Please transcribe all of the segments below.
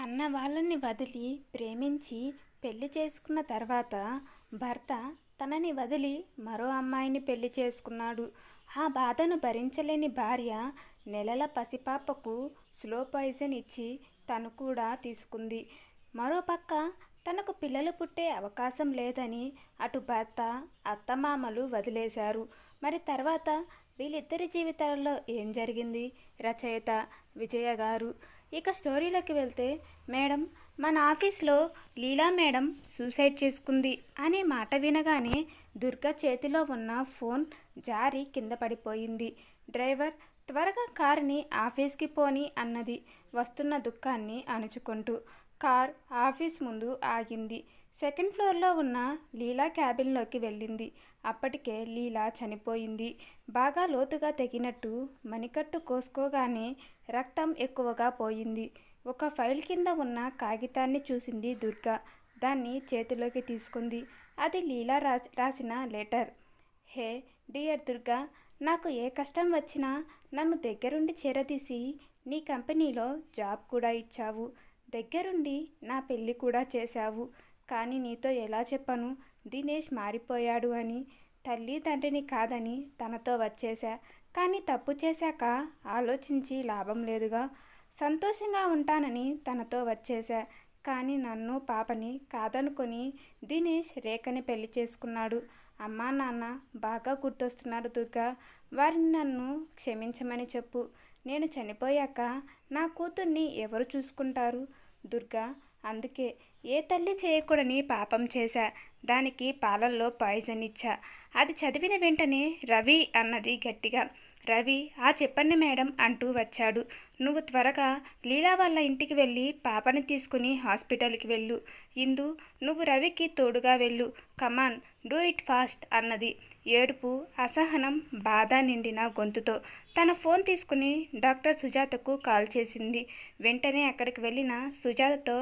కన్న వాళ్ళని వదిలి ప్రేమించి పెళ్లి చేసుకున్న తర్వాత భర్త తనని వదిలి మరో అమ్మాయిని పెళ్లి చేసుకున్నాడు ఆ బాధను భరించలేని భార్య నెలల పసిపాపకు స్లో పాయిజన్ ఇచ్చి తను కూడా తీసుకుంది మరోపక్క తనకు పిల్లలు పుట్టే అవకాశం లేదని అటు భర్త అత్తమామలు వదిలేశారు మరి తర్వాత వీళ్ళిద్దరి జీవితాలలో ఏం జరిగింది రచయిత విజయ గారు ఇక స్టోరీలోకి వెళ్తే మేడం మన ఆఫీస్లో లీలా మేడం సూసైడ్ చేసుకుంది అనే మాట వినగానే దుర్గా చేతిలో ఉన్న ఫోన్ జారి కింద పడిపోయింది డ్రైవర్ త్వరగా కారుని ఆఫీస్కి పోని అన్నది వస్తున్న దుఃఖాన్ని అణుచుకుంటూ కార్ ఆఫీస్ ముందు ఆగింది సెకండ్ ఫ్లోర్లో ఉన్న లీలా క్యాబిన్లోకి వెళ్ళింది అప్పటికే లీలా చనిపోయింది బాగా లోతుగా తెగినట్టు మణికట్టు కోసుకోగానే రక్తం ఎక్కువగా పోయింది ఒక ఫైల్ కింద ఉన్న కాగితాన్ని చూసింది దుర్గా దాన్ని చేతిలోకి తీసుకుంది అది లీలా రాసి రాసిన లెటర్ హే డియర్ దుర్గా నాకు ఏ కష్టం వచ్చినా నన్ను దగ్గరుండి చేరదీసి నీ కంపెనీలో జాబ్ కూడా ఇచ్చావు దగ్గరుండి నా పెళ్ళి కూడా చేశావు కానీ నీతో ఎలా చెప్పను దినేష్ మారిపోయాడు అని తల్లి తండ్రిని కాదని తనతో వచ్చేశా కానీ తప్పు చేశాక ఆలోచించి లాభం లేదుగా సంతోషంగా ఉంటానని తనతో వచ్చేశా కానీ నన్ను పాపని కాదనుకొని దినేష్ రేఖని పెళ్లి చేసుకున్నాడు అమ్మా నాన్న బాగా గుర్తొస్తున్నారు దుర్గా వారిని నన్ను క్షమించమని చెప్పు నేను చనిపోయాక నా కూతుర్ని ఎవరు చూసుకుంటారు దుర్గా అందుకే ఏ తల్లి చేయకూడని పాపం చేశా దానికి పాలల్లో పాయిజన్ ఇచ్చా అది చదివిన వెంటనే రవి అన్నది గట్టిగా రవి ఆ చెప్పండి మేడం అంటూ వచ్చాడు నువ్వు త్వరగా లీలా వాళ్ళ ఇంటికి వెళ్ళి పాపని తీసుకుని హాస్పిటల్కి వెళ్ళు ఇందు నువ్వు రవికి తోడుగా వెళ్ళు కమాన్ డూ ఇట్ ఫాస్ట్ అన్నది ఏడుపు అసహనం బాధ నిండిన గొంతుతో తన ఫోన్ తీసుకుని డాక్టర్ సుజాతకు కాల్ చేసింది వెంటనే అక్కడికి వెళ్ళిన సుజాతతో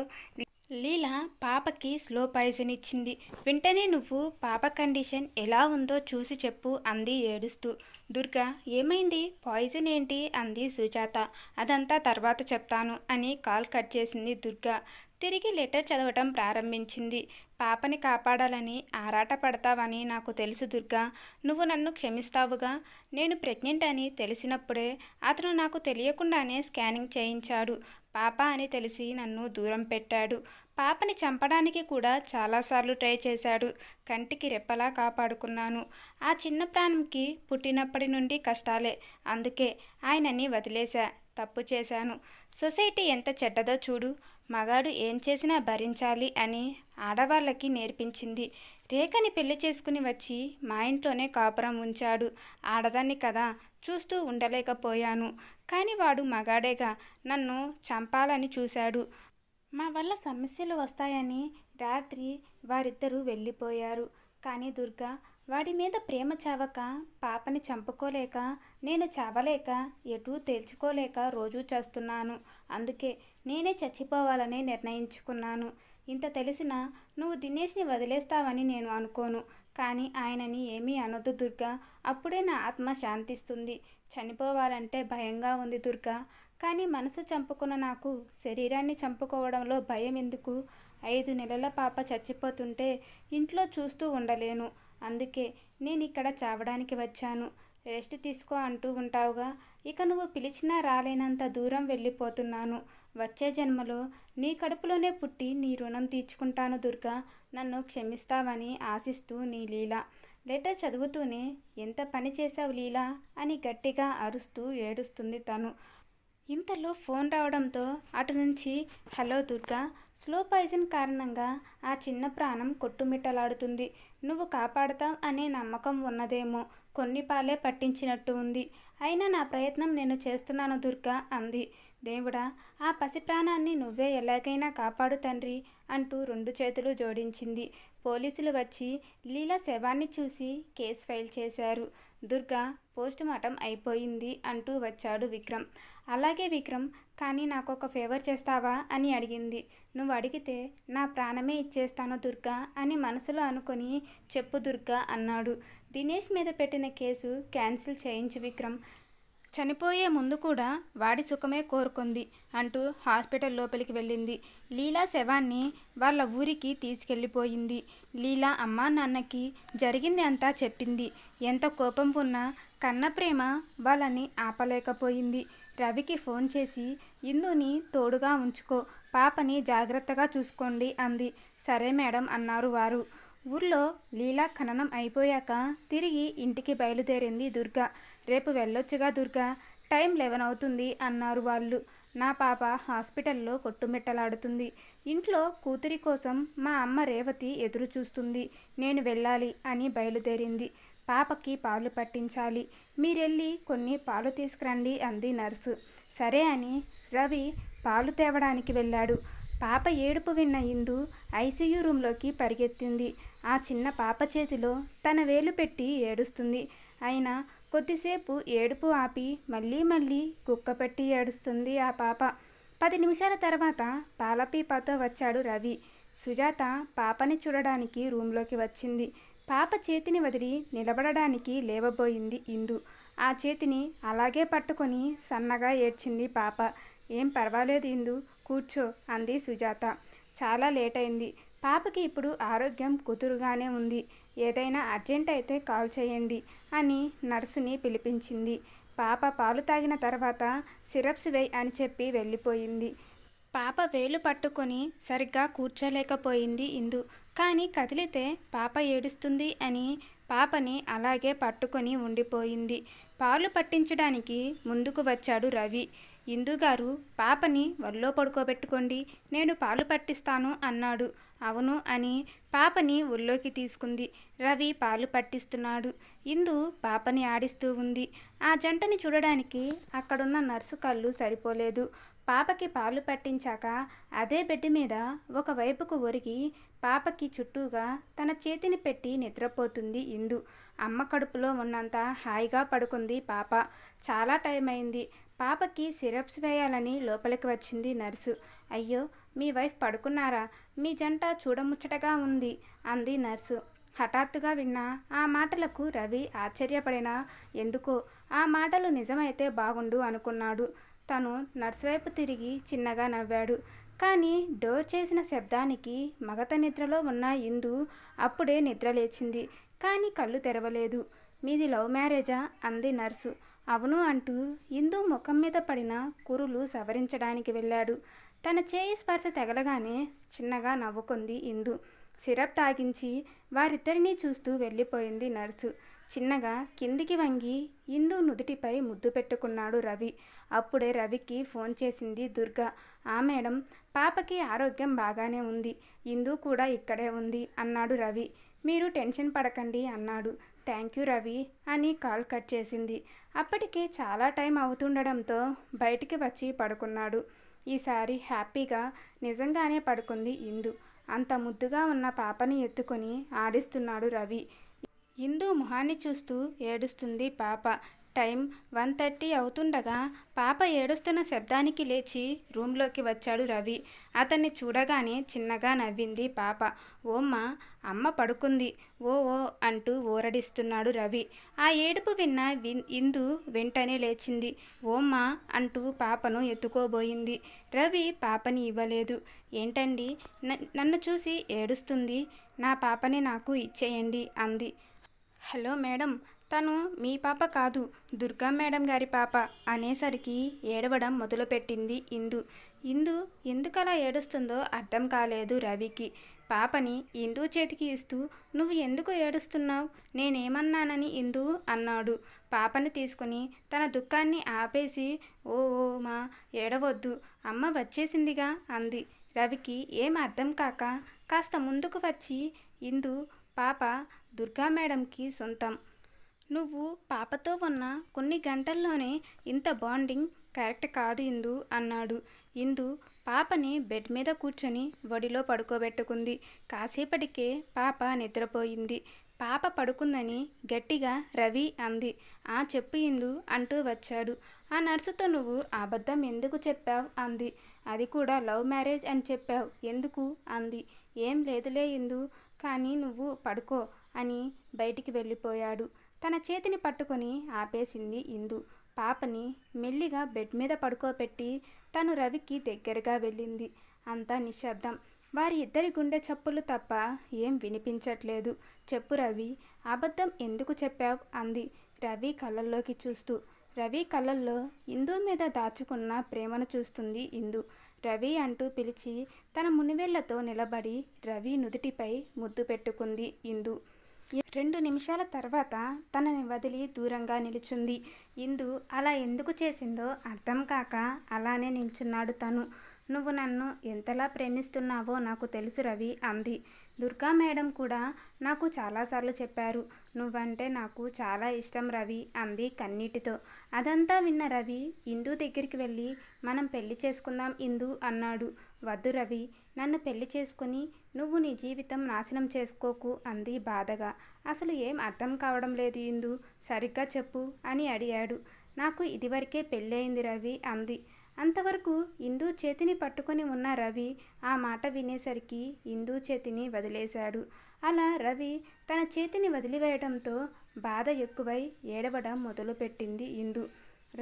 లీల పాపకి స్లో పాయిజన్ ఇచ్చింది వెంటనే నువ్వు పాప కండిషన్ ఎలా ఉందో చూసి చెప్పు అంది ఏడుస్తూ దుర్గా ఏమైంది పాయిజన్ ఏంటి అంది సుజాత అదంతా తర్వాత చెప్తాను అని కాల్ కట్ చేసింది దుర్గా తిరిగి లెటర్ చదవటం ప్రారంభించింది పాపని కాపాడాలని ఆరాట పడతావని నాకు తెలుసు దుర్గా నువ్వు నన్ను క్షమిస్తావుగా నేను ప్రెగ్నెంట్ అని తెలిసినప్పుడే అతను నాకు తెలియకుండానే స్కానింగ్ చేయించాడు పాప అని తెలిసి నన్ను దూరం పెట్టాడు పాపని చంపడానికి కూడా చాలాసార్లు ట్రై చేశాడు కంటికి రెప్పలా కాపాడుకున్నాను ఆ చిన్న ప్రాణంకి పుట్టినప్పటి నుండి కష్టాలే అందుకే ఆయనని వదిలేశా తప్పు చేశాను సొసైటీ ఎంత చెడ్డదో చూడు మగాడు ఏం చేసినా భరించాలి అని ఆడవాళ్ళకి నేర్పించింది రేఖని పెళ్లి చేసుకుని వచ్చి మా ఇంట్లోనే కాపురం ఉంచాడు ఆడదాన్ని కదా చూస్తూ ఉండలేకపోయాను కానీ వాడు మగాడేగా నన్ను చంపాలని చూశాడు మా వల్ల సమస్యలు వస్తాయని రాత్రి వారిద్దరూ వెళ్ళిపోయారు కానీ దుర్గా వాడి మీద ప్రేమ చావక పాపని చంపుకోలేక నేను చావలేక ఎటూ తేల్చుకోలేక రోజూ చేస్తున్నాను అందుకే నేనే చచ్చిపోవాలని నిర్ణయించుకున్నాను ఇంత తెలిసినా నువ్వు దినేష్ని వదిలేస్తావని నేను అనుకోను కానీ ఆయనని ఏమీ అనొద్దు దుర్గా అప్పుడే నా ఆత్మ శాంతిస్తుంది చనిపోవాలంటే భయంగా ఉంది దుర్గా కానీ మనసు చంపుకున్న నాకు శరీరాన్ని చంపుకోవడంలో భయం ఎందుకు ఐదు నెలల పాప చచ్చిపోతుంటే ఇంట్లో చూస్తూ ఉండలేను అందుకే నేను ఇక్కడ చావడానికి వచ్చాను రెస్ట్ తీసుకో అంటూ ఉంటావుగా ఇక నువ్వు పిలిచినా రాలేనంత దూరం వెళ్ళిపోతున్నాను వచ్చే జన్మలో నీ కడుపులోనే పుట్టి నీ రుణం తీర్చుకుంటాను దుర్గా నన్ను క్షమిస్తావని ఆశిస్తూ నీ లీల లెటర్ చదువుతూనే ఎంత పని చేశావు లీలా అని గట్టిగా అరుస్తూ ఏడుస్తుంది తను ఇంతలో ఫోన్ రావడంతో అటు నుంచి హలో దుర్గా స్లో పాయిజన్ కారణంగా ఆ చిన్న ప్రాణం కొట్టుమిట్టలాడుతుంది నువ్వు కాపాడతాం అనే నమ్మకం ఉన్నదేమో కొన్ని పాలే పట్టించినట్టు ఉంది అయినా నా ప్రయత్నం నేను చేస్తున్నాను దుర్గా అంది దేవుడా ఆ పసి ప్రాణాన్ని నువ్వే ఎలాగైనా కాపాడు తండ్రి అంటూ రెండు చేతులు జోడించింది పోలీసులు వచ్చి లీలా శవాన్ని చూసి కేసు ఫైల్ చేశారు దుర్గా పోస్టుమార్టం అయిపోయింది అంటూ వచ్చాడు విక్రమ్ అలాగే విక్రమ్ కానీ నాకు ఒక ఫేవర్ చేస్తావా అని అడిగింది నువ్వు అడిగితే నా ప్రాణమే ఇచ్చేస్తాను దుర్గా అని మనసులో అనుకొని చెప్పు దుర్గా అన్నాడు దినేష్ మీద పెట్టిన కేసు క్యాన్సిల్ చేయించు విక్రమ్ చనిపోయే ముందు కూడా వాడి సుఖమే కోరుకుంది అంటూ హాస్పిటల్ లోపలికి వెళ్ళింది లీలా శవాన్ని వాళ్ళ ఊరికి తీసుకెళ్ళిపోయింది లీలా అమ్మా నాన్నకి జరిగింది అంతా చెప్పింది ఎంత కోపం ఉన్నా కన్న ప్రేమ వాళ్ళని ఆపలేకపోయింది రవికి ఫోన్ చేసి ఇందుని తోడుగా ఉంచుకో పాపని జాగ్రత్తగా చూసుకోండి అంది సరే మేడం అన్నారు వారు ఊర్లో లీలా ఖననం అయిపోయాక తిరిగి ఇంటికి బయలుదేరింది దుర్గా రేపు వెళ్ళొచ్చుగా దుర్గా టైం లెవెన్ అవుతుంది అన్నారు వాళ్ళు నా పాప హాస్పిటల్లో కొట్టుమిట్టలాడుతుంది ఇంట్లో కూతురి కోసం మా అమ్మ రేవతి ఎదురు చూస్తుంది నేను వెళ్ళాలి అని బయలుదేరింది పాపకి పాలు పట్టించాలి మీరెళ్ళి కొన్ని పాలు తీసుకురండి అంది నర్సు సరే అని రవి పాలు తేవడానికి వెళ్ళాడు పాప ఏడుపు విన్న ఇందు ఐసీయూ రూంలోకి పరిగెత్తింది ఆ చిన్న పాప చేతిలో తన వేలు పెట్టి ఏడుస్తుంది అయినా కొద్దిసేపు ఏడుపు ఆపి మళ్ళీ మళ్ళీ కుక్క పెట్టి ఏడుస్తుంది ఆ పాప పది నిమిషాల తర్వాత పాలపీపాతో వచ్చాడు రవి సుజాత పాపని చూడడానికి రూంలోకి వచ్చింది పాప చేతిని వదిలి నిలబడడానికి లేవబోయింది ఇందు ఆ చేతిని అలాగే పట్టుకొని సన్నగా ఏడ్చింది పాప ఏం పర్వాలేదు ఇందు కూర్చో అంది సుజాత చాలా లేట్ అయింది పాపకి ఇప్పుడు ఆరోగ్యం కుదురుగానే ఉంది ఏదైనా అర్జెంట్ అయితే కాల్ చేయండి అని నర్సుని పిలిపించింది పాప పాలు తాగిన తర్వాత సిరప్స్ వేయి అని చెప్పి వెళ్ళిపోయింది పాప వేలు పట్టుకొని సరిగ్గా కూర్చోలేకపోయింది ఇందు కానీ కదిలితే పాప ఏడుస్తుంది అని పాపని అలాగే పట్టుకొని ఉండిపోయింది పాలు పట్టించడానికి ముందుకు వచ్చాడు రవి ఇందుగారు పాపని ఒళ్ళో పడుకోబెట్టుకోండి నేను పాలు పట్టిస్తాను అన్నాడు అవును అని పాపని ఒళ్ళోకి తీసుకుంది రవి పాలు పట్టిస్తున్నాడు ఇందు పాపని ఆడిస్తూ ఉంది ఆ జంటని చూడడానికి అక్కడున్న నర్సు కళ్ళు సరిపోలేదు పాపకి పాలు పట్టించాక అదే బెడ్ మీద ఒకవైపుకు ఒరిగి పాపకి చుట్టూగా తన చేతిని పెట్టి నిద్రపోతుంది ఇందు అమ్మ కడుపులో ఉన్నంత హాయిగా పడుకుంది పాప చాలా టైం అయింది పాపకి సిరప్స్ వేయాలని లోపలికి వచ్చింది నర్సు అయ్యో మీ వైఫ్ పడుకున్నారా మీ జంట చూడముచ్చటగా ఉంది అంది నర్సు హఠాత్తుగా విన్నా ఆ మాటలకు రవి ఆశ్చర్యపడినా ఎందుకో ఆ మాటలు నిజమైతే బాగుండు అనుకున్నాడు తను నర్సు వైపు తిరిగి చిన్నగా నవ్వాడు కానీ డోర్ చేసిన శబ్దానికి మగత నిద్రలో ఉన్న ఇందు అప్పుడే నిద్రలేచింది కానీ కళ్ళు తెరవలేదు మీది లవ్ మ్యారేజా అంది నర్సు అవును అంటూ ఇందు ముఖం మీద పడిన కురులు సవరించడానికి వెళ్ళాడు తన చేయి స్పర్శ తెగలగానే చిన్నగా నవ్వుకుంది ఇందు సిరప్ తాగించి వారిద్దరినీ చూస్తూ వెళ్ళిపోయింది నర్సు చిన్నగా కిందికి వంగి ఇందు నుదుటిపై ముద్దు పెట్టుకున్నాడు రవి అప్పుడే రవికి ఫోన్ చేసింది దుర్గా ఆ మేడం పాపకి ఆరోగ్యం బాగానే ఉంది ఇందు కూడా ఇక్కడే ఉంది అన్నాడు రవి మీరు టెన్షన్ పడకండి అన్నాడు థ్యాంక్ యూ రవి అని కాల్ కట్ చేసింది అప్పటికి చాలా టైం అవుతుండడంతో బయటికి వచ్చి పడుకున్నాడు ఈసారి హ్యాపీగా నిజంగానే పడుకుంది ఇందు అంత ముద్దుగా ఉన్న పాపని ఎత్తుకొని ఆడిస్తున్నాడు రవి ఇందు ముఖాన్ని చూస్తూ ఏడుస్తుంది పాప టైం వన్ థర్టీ అవుతుండగా పాప ఏడుస్తున్న శబ్దానికి లేచి రూంలోకి వచ్చాడు రవి అతన్ని చూడగానే చిన్నగా నవ్వింది పాప ఓమ్మ అమ్మ పడుకుంది ఓ ఓ అంటూ ఓరడిస్తున్నాడు రవి ఆ ఏడుపు విన్న ఇందు వెంటనే లేచింది ఓమ్మ అంటూ పాపను ఎత్తుకోబోయింది రవి పాపని ఇవ్వలేదు ఏంటండి నన్ను చూసి ఏడుస్తుంది నా పాపని నాకు ఇచ్చేయండి అంది హలో మేడం తను మీ పాప కాదు దుర్గా మేడం గారి పాప అనేసరికి ఏడవడం మొదలుపెట్టింది ఇందు ఇందు ఎందుకలా ఏడుస్తుందో అర్థం కాలేదు రవికి పాపని ఇందు చేతికి ఇస్తూ నువ్వు ఎందుకు ఏడుస్తున్నావు నేనేమన్నానని ఇందు అన్నాడు పాపని తీసుకుని తన దుఃఖాన్ని ఆపేసి ఓ ఓ మా ఏడవద్దు అమ్మ వచ్చేసిందిగా అంది రవికి ఏం అర్థం కాక కాస్త ముందుకు వచ్చి ఇందు పాప దుర్గా మేడంకి సొంతం నువ్వు పాపతో ఉన్న కొన్ని గంటల్లోనే ఇంత బాండింగ్ కరెక్ట్ కాదు ఇందు అన్నాడు ఇందు పాపని బెడ్ మీద కూర్చొని ఒడిలో పడుకోబెట్టుకుంది కాసేపటికే పాప నిద్రపోయింది పాప పడుకుందని గట్టిగా రవి అంది ఆ చెప్పు ఇందు అంటూ వచ్చాడు ఆ నర్సుతో నువ్వు అబద్ధం ఎందుకు చెప్పావు అంది అది కూడా లవ్ మ్యారేజ్ అని చెప్పావు ఎందుకు అంది ఏం లేదులే ఇందు కానీ నువ్వు పడుకో అని బయటికి వెళ్ళిపోయాడు తన చేతిని పట్టుకొని ఆపేసింది ఇందు పాపని మెల్లిగా బెడ్ మీద పడుకోబెట్టి తను రవికి దగ్గరగా వెళ్ళింది అంతా నిశ్శబ్దం వారి ఇద్దరి గుండె చప్పులు తప్ప ఏం వినిపించట్లేదు చెప్పు రవి అబద్ధం ఎందుకు చెప్పావు అంది రవి కళ్ళల్లోకి చూస్తూ రవి కళ్ళల్లో ఇందు మీద దాచుకున్న ప్రేమను చూస్తుంది ఇందు రవి అంటూ పిలిచి తన మునివేళ్లతో నిలబడి రవి నుదుటిపై ముద్దు పెట్టుకుంది ఇందు రెండు నిమిషాల తర్వాత తనని వదిలి దూరంగా నిలుచుంది ఇందు అలా ఎందుకు చేసిందో అర్థం కాక అలానే నిల్చున్నాడు తను నువ్వు నన్ను ఎంతలా ప్రేమిస్తున్నావో నాకు తెలుసు రవి అంది దుర్గా మేడం కూడా నాకు చాలాసార్లు చెప్పారు నువ్వంటే నాకు చాలా ఇష్టం రవి అంది కన్నీటితో అదంతా విన్న రవి ఇందు దగ్గరికి వెళ్ళి మనం పెళ్లి చేసుకుందాం ఇందు అన్నాడు వద్దు రవి నన్ను పెళ్ళి చేసుకుని నువ్వు నీ జీవితం నాశనం చేసుకోకు అంది బాధగా అసలు ఏం అర్థం కావడం లేదు ఇందు సరిగ్గా చెప్పు అని అడిగాడు నాకు ఇదివరకే పెళ్ళయింది రవి అంది అంతవరకు ఇందు చేతిని పట్టుకొని ఉన్న రవి ఆ మాట వినేసరికి ఇందు చేతిని వదిలేశాడు అలా రవి తన చేతిని వదిలివేయడంతో బాధ ఎక్కువై ఏడవడం మొదలుపెట్టింది ఇందు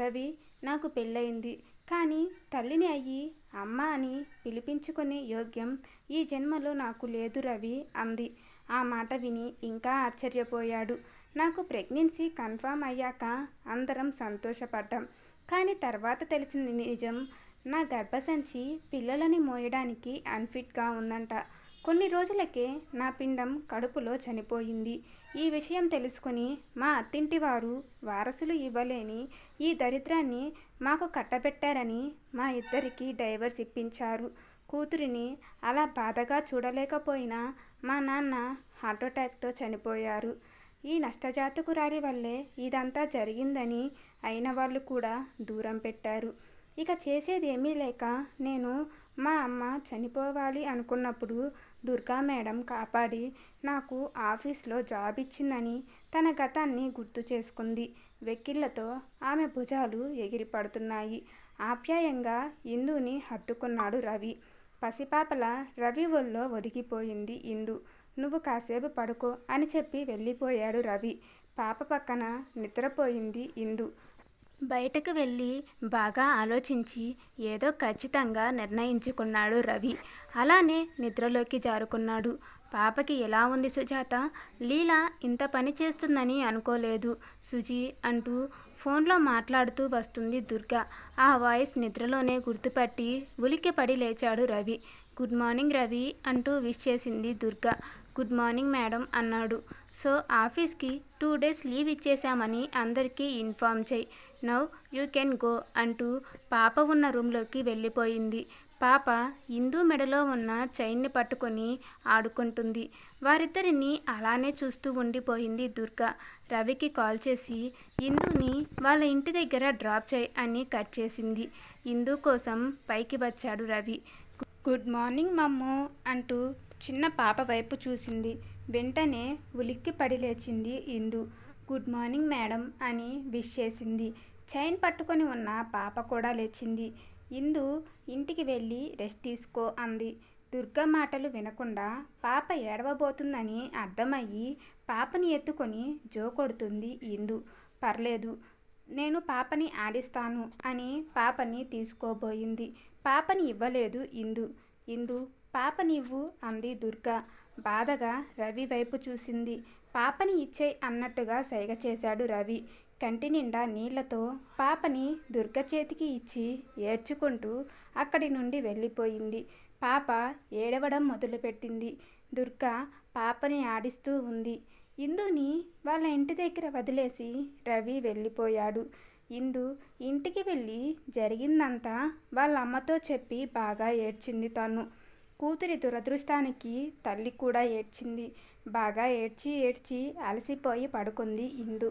రవి నాకు పెళ్ళయింది కానీ తల్లిని అయ్యి అమ్మ అని పిలిపించుకునే యోగ్యం ఈ జన్మలో నాకు లేదు రవి అంది ఆ మాట విని ఇంకా ఆశ్చర్యపోయాడు నాకు ప్రెగ్నెన్సీ కన్ఫామ్ అయ్యాక అందరం సంతోషపడ్డాం కానీ తర్వాత తెలిసిన నిజం నా గర్భసంచి పిల్లలని మోయడానికి అన్ఫిట్గా ఉందంట కొన్ని రోజులకే నా పిండం కడుపులో చనిపోయింది ఈ విషయం తెలుసుకుని మా అత్తింటి వారు వారసులు ఇవ్వలేని ఈ దరిద్రాన్ని మాకు కట్టబెట్టారని మా ఇద్దరికీ డైవర్స్ ఇప్పించారు కూతురిని అలా బాధగా చూడలేకపోయినా మా నాన్న హార్ట్అటాక్తో చనిపోయారు ఈ నష్టజాతకురాలి వల్లే ఇదంతా జరిగిందని అయిన వాళ్ళు కూడా దూరం పెట్టారు ఇక చేసేదేమీ లేక నేను మా అమ్మ చనిపోవాలి అనుకున్నప్పుడు దుర్గా మేడం కాపాడి నాకు ఆఫీస్లో జాబ్ ఇచ్చిందని తన గతాన్ని గుర్తు చేసుకుంది వెక్కిళ్ళతో ఆమె భుజాలు ఎగిరిపడుతున్నాయి ఆప్యాయంగా ఇందుని హత్తుకున్నాడు రవి పసిపాపల రవి ఒళ్ళో ఒదిగిపోయింది ఇందు నువ్వు కాసేపు పడుకో అని చెప్పి వెళ్ళిపోయాడు రవి పాప పక్కన నిద్రపోయింది ఇందు బయటకు వెళ్ళి బాగా ఆలోచించి ఏదో ఖచ్చితంగా నిర్ణయించుకున్నాడు రవి అలానే నిద్రలోకి జారుకున్నాడు పాపకి ఎలా ఉంది సుజాత లీలా ఇంత పని చేస్తుందని అనుకోలేదు సుజీ అంటూ ఫోన్లో మాట్లాడుతూ వస్తుంది దుర్గా ఆ వాయిస్ నిద్రలోనే గుర్తుపట్టి ఉలిక్కిపడి లేచాడు రవి గుడ్ మార్నింగ్ రవి అంటూ విష్ చేసింది దుర్గా గుడ్ మార్నింగ్ మేడం అన్నాడు సో ఆఫీస్కి టూ డేస్ లీవ్ ఇచ్చేశామని అందరికీ ఇన్ఫామ్ చేయి నౌ యూ కెన్ గో అంటూ పాప ఉన్న రూమ్లోకి వెళ్ళిపోయింది పాప ఇందు మెడలో ఉన్న చైన్ని పట్టుకొని ఆడుకుంటుంది వారిద్దరిని అలానే చూస్తూ ఉండిపోయింది దుర్గా రవికి కాల్ చేసి ఇందుని వాళ్ళ ఇంటి దగ్గర డ్రాప్ చేయి అని కట్ చేసింది ఇందు కోసం పైకి వచ్చాడు రవి గుడ్ మార్నింగ్ మమ్ము అంటూ చిన్న పాప వైపు చూసింది వెంటనే ఉలిక్కి పడి లేచింది ఇందు గుడ్ మార్నింగ్ మేడం అని విష్ చేసింది చైన్ పట్టుకొని ఉన్న పాప కూడా లేచింది ఇందు ఇంటికి వెళ్ళి రెస్ట్ తీసుకో అంది దుర్గ మాటలు వినకుండా పాప ఏడవబోతుందని అర్థమయ్యి పాపని ఎత్తుకొని జో కొడుతుంది ఇందు పర్లేదు నేను పాపని ఆడిస్తాను అని పాపని తీసుకోబోయింది పాపని ఇవ్వలేదు ఇందు ఇందు పాపనివ్వు అంది దుర్గ బాధగా రవి వైపు చూసింది పాపని ఇచ్చేయ్ అన్నట్టుగా సైగ చేశాడు రవి కంటి నిండా నీళ్లతో పాపని దుర్గ చేతికి ఇచ్చి ఏడ్చుకుంటూ అక్కడి నుండి వెళ్ళిపోయింది పాప ఏడవడం మొదలుపెట్టింది దుర్గ పాపని ఆడిస్తూ ఉంది ఇందుని వాళ్ళ ఇంటి దగ్గర వదిలేసి రవి వెళ్ళిపోయాడు ఇందు ఇంటికి వెళ్ళి జరిగిందంతా వాళ్ళ అమ్మతో చెప్పి బాగా ఏడ్చింది తను కూతురి దురదృష్టానికి తల్లి కూడా ఏడ్చింది. బాగా ఏడ్చి ఏడ్చి అలసిపోయి పడుకుంది ఇందు.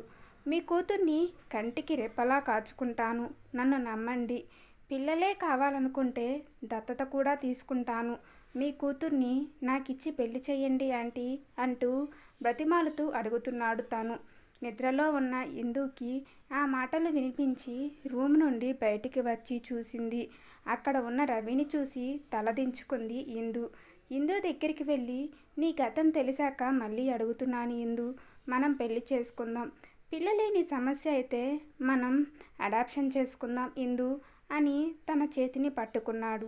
మీ కూతుర్ని కంటికి రెప్పలా కాచుకుంటాను. నన్ను నమ్మండి. పిల్లలే కావాలనుకుంటే దత్తత కూడా తీసుకుంటాను. మీ కూతుర్ని నాకిచ్చి పెళ్ళి చెయ్యండి ఆంటీ అంటూ బ్రతిమాలుతూ అడుగుతున్నాడు తను. నిద్రలో ఉన్న ఇందుకి ఆ మాటలు వినిపించి రూమ్ నుండి బయటికి వచ్చి చూసింది. అక్కడ ఉన్న రవిని చూసి తలదించుకుంది ఇందు ఇందు దగ్గరికి వెళ్ళి నీ గతం తెలిసాక మళ్ళీ అడుగుతున్నాను ఇందు మనం పెళ్లి చేసుకుందాం పిల్లలేని సమస్య అయితే మనం అడాప్షన్ చేసుకుందాం ఇందు అని తన చేతిని పట్టుకున్నాడు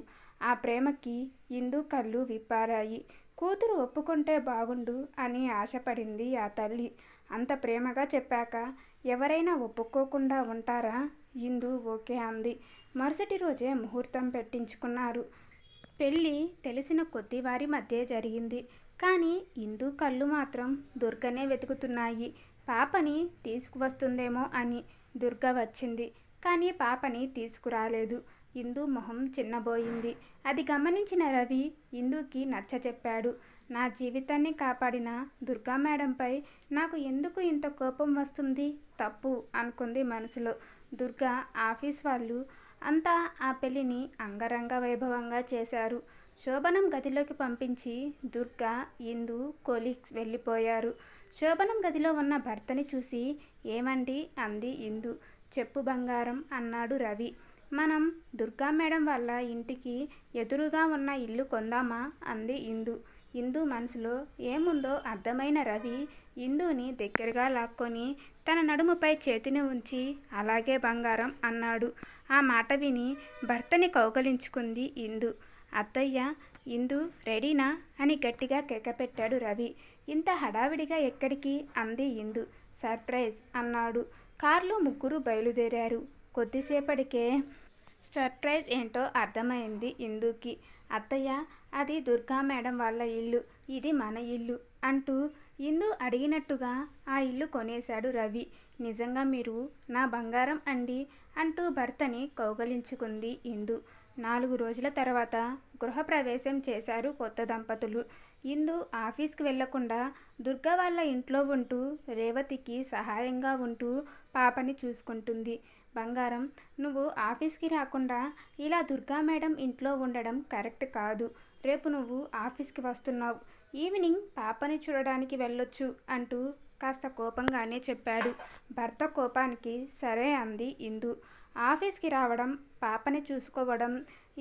ఆ ప్రేమకి ఇందు కళ్ళు విప్పారాయి కూతురు ఒప్పుకుంటే బాగుండు అని ఆశపడింది ఆ తల్లి అంత ప్రేమగా చెప్పాక ఎవరైనా ఒప్పుకోకుండా ఉంటారా ఇందు ఓకే అంది మరుసటి రోజే ముహూర్తం పెట్టించుకున్నారు పెళ్ళి తెలిసిన కొద్ది వారి మధ్య జరిగింది కానీ ఇందు కళ్ళు మాత్రం దుర్గనే వెతుకుతున్నాయి పాపని తీసుకువస్తుందేమో అని దుర్గ వచ్చింది కానీ పాపని తీసుకురాలేదు ఇందు మొహం చిన్నబోయింది అది గమనించిన రవి ఇందుకి నచ్చ చెప్పాడు నా జీవితాన్ని కాపాడిన దుర్గా మేడంపై నాకు ఎందుకు ఇంత కోపం వస్తుంది తప్పు అనుకుంది మనసులో దుర్గా ఆఫీస్ వాళ్ళు అంతా ఆ పెళ్లిని అంగరంగ వైభవంగా చేశారు శోభనం గదిలోకి పంపించి దుర్గా ఇందు కొలీగ్స్ వెళ్ళిపోయారు శోభనం గదిలో ఉన్న భర్తని చూసి ఏమండి అంది ఇందు చెప్పు బంగారం అన్నాడు రవి మనం దుర్గా మేడం వాళ్ళ ఇంటికి ఎదురుగా ఉన్న ఇల్లు కొందామా అంది ఇందు ఇందు మనసులో ఏముందో అర్థమైన రవి ఇందుని దగ్గరగా లాక్కొని తన నడుముపై చేతిని ఉంచి అలాగే బంగారం అన్నాడు ఆ మాట విని భర్తని కౌగలించుకుంది ఇందు అత్తయ్య ఇందు రెడీనా అని గట్టిగా కేకపెట్టాడు రవి ఇంత హడావిడిగా ఎక్కడికి అంది ఇందు సర్ప్రైజ్ అన్నాడు కారులో ముగ్గురు బయలుదేరారు కొద్దిసేపటికే సర్ప్రైజ్ ఏంటో అర్థమైంది ఇందుకి అత్తయ్య అది దుర్గా మేడం వాళ్ళ ఇల్లు ఇది మన ఇల్లు అంటూ ఇందు అడిగినట్టుగా ఆ ఇల్లు కొనేశాడు రవి నిజంగా మీరు నా బంగారం అండి అంటూ భర్తని కౌగలించుకుంది ఇందు నాలుగు రోజుల తర్వాత గృహప్రవేశం చేశారు కొత్త దంపతులు ఇందు ఆఫీస్కి వెళ్లకుండా దుర్గా వాళ్ళ ఇంట్లో ఉంటూ రేవతికి సహాయంగా ఉంటూ పాపని చూసుకుంటుంది బంగారం నువ్వు ఆఫీస్కి రాకుండా ఇలా దుర్గా మేడం ఇంట్లో ఉండడం కరెక్ట్ కాదు రేపు నువ్వు ఆఫీస్కి వస్తున్నావు ఈవినింగ్ పాపని చూడడానికి వెళ్ళొచ్చు అంటూ కాస్త కోపంగానే చెప్పాడు భర్త కోపానికి సరే అంది ఇందు ఆఫీస్కి రావడం పాపని చూసుకోవడం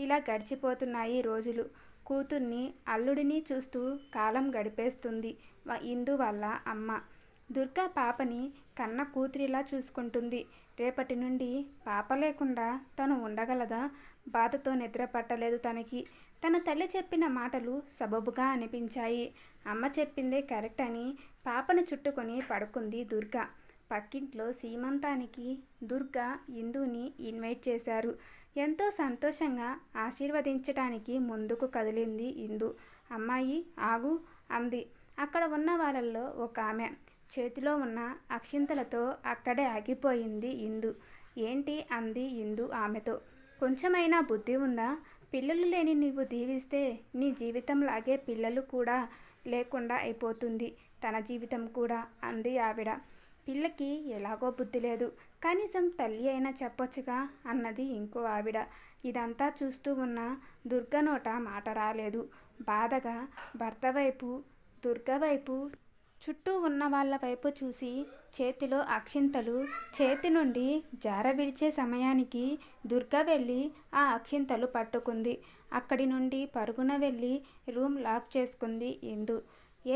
ఇలా గడిచిపోతున్నాయి రోజులు కూతుర్ని అల్లుడిని చూస్తూ కాలం గడిపేస్తుంది ఇందు వాళ్ళ అమ్మ దుర్గా పాపని కన్న కూతురిలా చూసుకుంటుంది రేపటి నుండి పాప లేకుండా తను ఉండగలదా బాధతో నిద్ర పట్టలేదు తనకి తన తల్లి చెప్పిన మాటలు సబబుగా అనిపించాయి అమ్మ చెప్పిందే కరెక్ట్ అని పాపను చుట్టుకొని పడుకుంది దుర్గా పక్కింట్లో సీమంతానికి దుర్గా ఇందుని ఇన్వైట్ చేశారు ఎంతో సంతోషంగా ఆశీర్వదించటానికి ముందుకు కదిలింది ఇందు అమ్మాయి ఆగు అంది అక్కడ ఉన్న వాళ్ళల్లో ఒక ఆమె చేతిలో ఉన్న అక్షింతలతో అక్కడే ఆగిపోయింది ఇందు ఏంటి అంది ఇందు ఆమెతో కొంచెమైనా బుద్ధి ఉందా పిల్లలు లేని నీవు దీవిస్తే నీ జీవితం లాగే పిల్లలు కూడా లేకుండా అయిపోతుంది తన జీవితం కూడా అంది ఆవిడ పిల్లకి ఎలాగో బుద్ధి లేదు కనీసం తల్లి అయినా చెప్పొచ్చుగా అన్నది ఇంకో ఆవిడ ఇదంతా చూస్తూ ఉన్న దుర్గ నోట మాట రాలేదు బాధగా భర్త వైపు దుర్గ వైపు చుట్టూ ఉన్న వాళ్ళ వైపు చూసి చేతిలో అక్షింతలు చేతి నుండి జార విడిచే సమయానికి దుర్గ వెళ్ళి ఆ అక్షింతలు పట్టుకుంది అక్కడి నుండి పరుగున వెళ్ళి రూమ్ లాక్ చేసుకుంది ఇందు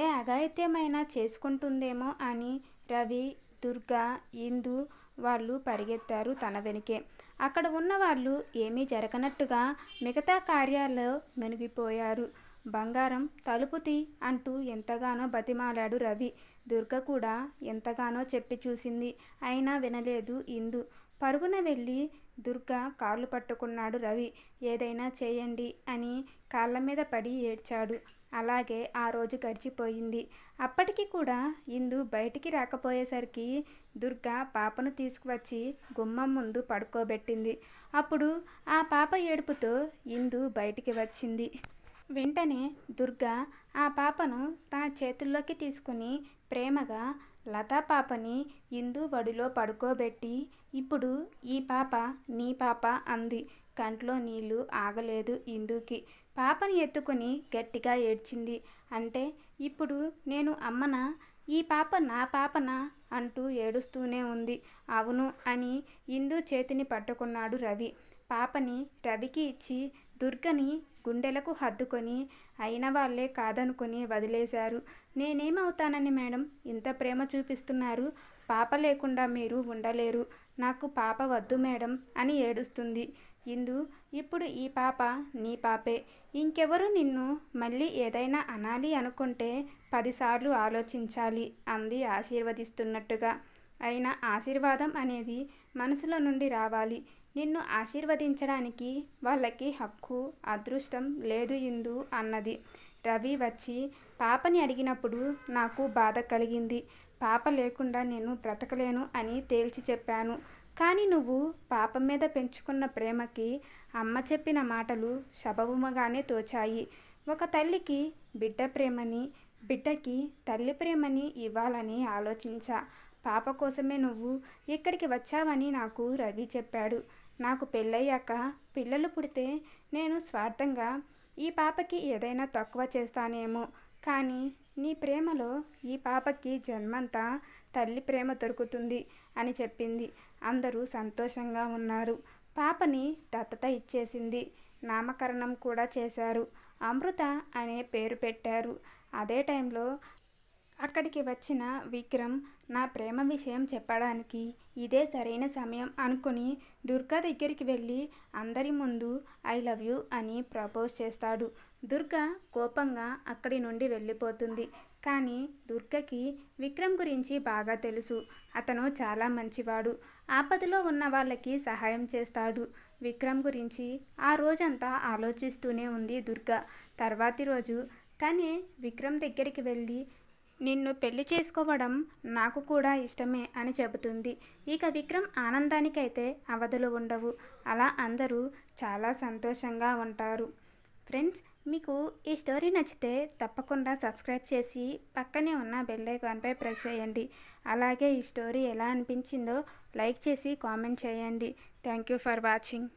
ఏ అఘాయిత్యమైనా చేసుకుంటుందేమో అని రవి దుర్గ ఇందు వాళ్ళు పరిగెత్తారు తన వెనుకే అక్కడ ఉన్న వాళ్ళు ఏమీ జరగనట్టుగా మిగతా కార్యాల్లో మునిగిపోయారు బంగారం తలుపు తీ అంటూ ఎంతగానో బతిమాలాడు రవి. దుర్గ కూడా ఎంతగానో చెప్పి చూసింది. అయినా వినలేదు ఇందు. పరుగున వెళ్ళి దుర్గ కాళ్ళు పట్టుకున్నాడు రవి. ఏదైనా చేయండి అని కాళ్ళ మీద పడి ఏడ్చాడు. అలాగే ఆ రోజు గడిచిపోయింది. అప్పటికి కూడా ఇందు బయటికి రాకపోయేసరికి దుర్గ పాపను తీసుకువచ్చి గుమ్మం ముందు పడుకోబెట్టింది. అప్పుడు ఆ పాప ఏడుపుతో ఇందు బయటికి వచ్చింది. వెంటనే దుర్గా ఆ పాపను తన చేతుల్లోకి తీసుకుని ప్రేమగా లతా పాపని ఇందు బడిలో పడుకోబెట్టి ఇప్పుడు ఈ పాప నీ పాప అంది కంట్లో నీళ్లు ఆగలేదు ఇందుకి పాపని ఎత్తుకుని గట్టిగా ఏడ్చింది అంటే ఇప్పుడు నేను అమ్మన ఈ పాప నా పాపనా అంటూ ఏడుస్తూనే ఉంది అవును అని ఇందు చేతిని పట్టుకున్నాడు రవి పాపని రవికి ఇచ్చి దుర్గని గుండెలకు హద్దుకొని అయిన వాళ్ళే కాదనుకుని వదిలేశారు నేనేమవుతానని మేడం ఇంత ప్రేమ చూపిస్తున్నారు పాప లేకుండా మీరు ఉండలేరు నాకు పాప వద్దు మేడం అని ఏడుస్తుంది ఇందు ఇప్పుడు ఈ పాప నీ పాపే ఇంకెవరు నిన్ను మళ్ళీ ఏదైనా అనాలి అనుకుంటే పదిసార్లు ఆలోచించాలి అంది ఆశీర్వదిస్తున్నట్టుగా అయినా ఆశీర్వాదం అనేది మనసులో నుండి రావాలి నిన్ను ఆశీర్వదించడానికి వాళ్ళకి హక్కు అదృష్టం లేదు ఇందు అన్నది రవి వచ్చి పాపని అడిగినప్పుడు నాకు బాధ కలిగింది పాప లేకుండా నేను బ్రతకలేను అని తేల్చి చెప్పాను కానీ నువ్వు పాప మీద పెంచుకున్న ప్రేమకి అమ్మ చెప్పిన మాటలు శబభుమగానే తోచాయి ఒక తల్లికి బిడ్డ ప్రేమని బిడ్డకి తల్లి ప్రేమని ఇవ్వాలని ఆలోచించా పాప కోసమే నువ్వు ఇక్కడికి వచ్చావని నాకు రవి చెప్పాడు నాకు పెళ్ళయ్యాక పిల్లలు పుడితే నేను స్వార్థంగా ఈ పాపకి ఏదైనా తక్కువ చేస్తానేమో కానీ నీ ప్రేమలో ఈ పాపకి జన్మంతా తల్లి ప్రేమ దొరుకుతుంది అని చెప్పింది అందరూ సంతోషంగా ఉన్నారు పాపని దత్తత ఇచ్చేసింది నామకరణం కూడా చేశారు అమృత అనే పేరు పెట్టారు అదే టైంలో అక్కడికి వచ్చిన విక్రమ్ నా ప్రేమ విషయం చెప్పడానికి ఇదే సరైన సమయం అనుకుని దుర్గా దగ్గరికి వెళ్ళి అందరి ముందు ఐ లవ్ యూ అని ప్రపోజ్ చేస్తాడు దుర్గా కోపంగా అక్కడి నుండి వెళ్ళిపోతుంది కానీ దుర్గకి విక్రమ్ గురించి బాగా తెలుసు అతను చాలా మంచివాడు ఆపదలో ఉన్న వాళ్ళకి సహాయం చేస్తాడు విక్రమ్ గురించి ఆ రోజంతా ఆలోచిస్తూనే ఉంది దుర్గా తర్వాతి రోజు తనే విక్రమ్ దగ్గరికి వెళ్ళి నిన్ను పెళ్లి చేసుకోవడం నాకు కూడా ఇష్టమే అని చెబుతుంది ఇక విక్రమ్ ఆనందానికైతే అవధులు ఉండవు అలా అందరూ చాలా సంతోషంగా ఉంటారు ఫ్రెండ్స్ మీకు ఈ స్టోరీ నచ్చితే తప్పకుండా సబ్స్క్రైబ్ చేసి పక్కనే ఉన్న బెల్లైకాన్పై ప్రెస్ చేయండి అలాగే ఈ స్టోరీ ఎలా అనిపించిందో లైక్ చేసి కామెంట్ చేయండి థ్యాంక్ యూ ఫర్ వాచింగ్